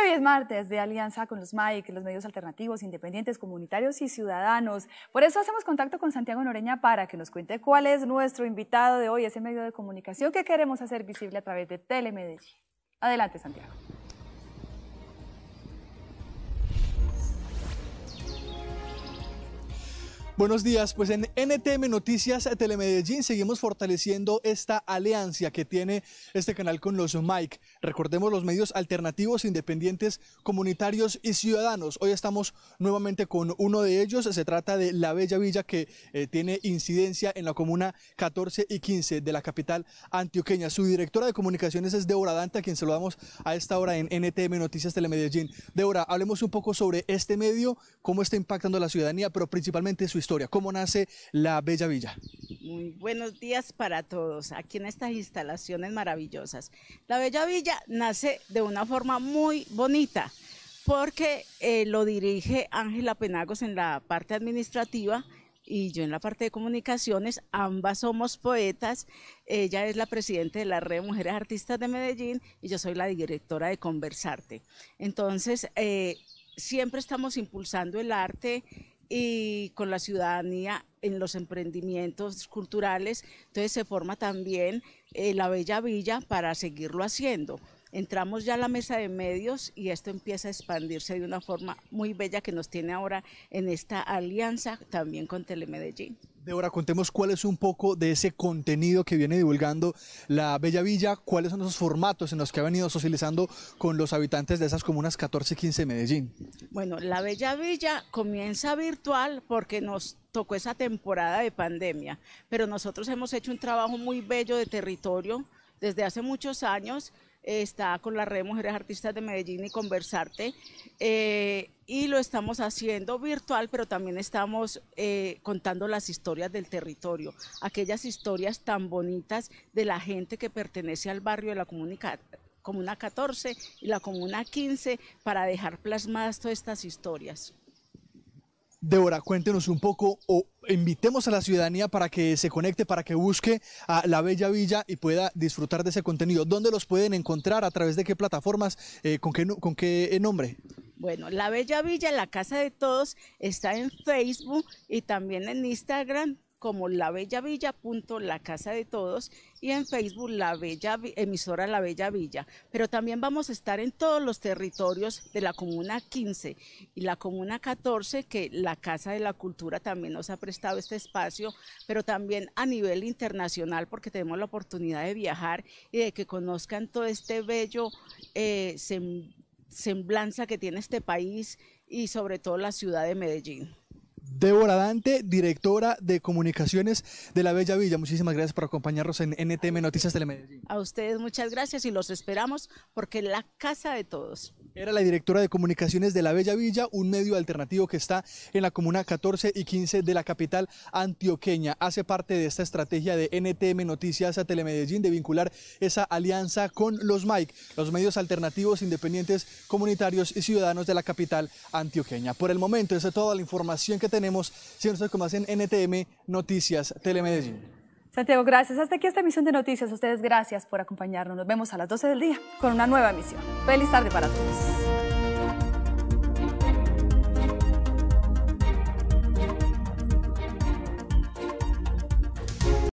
hoy es martes de alianza con los MAIC, los medios alternativos, independientes, comunitarios y ciudadanos. Por eso hacemos contacto con Santiago Noreña para que nos cuente cuál es nuestro invitado de hoy, ese medio de comunicación que queremos hacer visible a través de Telemedellín. Adelante, Santiago. Buenos días, pues en NTM Noticias eh, Telemedellín seguimos fortaleciendo esta alianza que tiene este canal con los Mike. Recordemos los medios alternativos, independientes, comunitarios y ciudadanos. Hoy estamos nuevamente con uno de ellos, se trata de La Bella Villa que eh, tiene incidencia en la comuna 14 y 15 de la capital antioqueña. Su directora de comunicaciones es Débora Dante, a quien saludamos a esta hora en NTM Noticias Telemedellín. Débora, hablemos un poco sobre este medio, cómo está impactando a la ciudadanía, pero principalmente su historia. ¿Cómo nace la Bella Villa? Muy buenos días para todos aquí en estas instalaciones maravillosas. La Bella Villa nace de una forma muy bonita porque eh, lo dirige Ángela Penagos en la parte administrativa y yo en la parte de comunicaciones, ambas somos poetas, ella es la presidenta de la Red Mujeres Artistas de Medellín y yo soy la directora de Conversarte. Entonces, eh, siempre estamos impulsando el arte y con la ciudadanía en los emprendimientos culturales. Entonces se forma también eh, la Bella Villa para seguirlo haciendo. Entramos ya a la mesa de medios y esto empieza a expandirse de una forma muy bella que nos tiene ahora en esta alianza también con Telemedellín. Débora, contemos cuál es un poco de ese contenido que viene divulgando la Bella Villa, cuáles son esos formatos en los que ha venido socializando con los habitantes de esas comunas 14 y 15 de Medellín. Bueno, la Bella Villa comienza virtual porque nos tocó esa temporada de pandemia, pero nosotros hemos hecho un trabajo muy bello de territorio desde hace muchos años está con la Red Mujeres Artistas de Medellín y Conversarte. Eh, y lo estamos haciendo virtual, pero también estamos eh, contando las historias del territorio, aquellas historias tan bonitas de la gente que pertenece al barrio de la Comuna 14 y la Comuna 15 para dejar plasmadas todas estas historias. Débora, cuéntenos un poco o invitemos a la ciudadanía para que se conecte, para que busque a la Bella Villa y pueda disfrutar de ese contenido. ¿Dónde los pueden encontrar? ¿A través de qué plataformas? Eh, ¿Con qué nombre? Bueno, la Bella Villa, la casa de todos, está en Facebook y también en Instagram como La Bella Villa La Casa de Todos y en Facebook La Bella emisora La Bella Villa. Pero también vamos a estar en todos los territorios de la Comuna 15 y la Comuna 14 que la Casa de la Cultura también nos ha prestado este espacio, pero también a nivel internacional porque tenemos la oportunidad de viajar y de que conozcan todo este bello eh, semblanza que tiene este país y sobre todo la ciudad de Medellín. Débora Dante, directora de comunicaciones de la Bella Villa. Muchísimas gracias por acompañarnos en NTM Noticias Telemedellín. A ustedes muchas gracias y los esperamos porque la casa de todos. Era la directora de comunicaciones de La Bella Villa, un medio alternativo que está en la comuna 14 y 15 de la capital antioqueña. Hace parte de esta estrategia de NTM Noticias a Telemedellín de vincular esa alianza con los MAIC, los medios alternativos independientes comunitarios y ciudadanos de la capital antioqueña. Por el momento, esa es toda la información que tenemos. Siendo ustedes como hacen NTM Noticias Telemedellín. Santiago, gracias. Hasta aquí esta emisión de noticias. Ustedes, gracias por acompañarnos. Nos vemos a las 12 del día con una nueva emisión. Feliz tarde para todos.